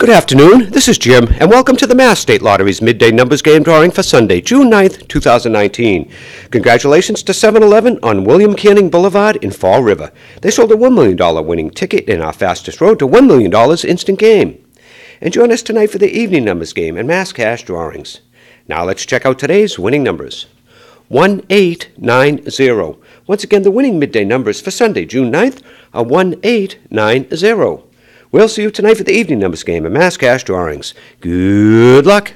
Good afternoon. This is Jim, and welcome to the Mass State Lottery's midday numbers game drawing for Sunday, June 9th, 2019. Congratulations to 7 Eleven on William Canning Boulevard in Fall River. They sold a $1 million winning ticket in our fastest road to $1 million instant game. And join us tonight for the evening numbers game and mass cash drawings. Now let's check out today's winning numbers. 1890. Once again, the winning midday numbers for Sunday, June 9th are 1890. We'll see you tonight for the evening numbers game at Mass Cash Drawings. Good luck!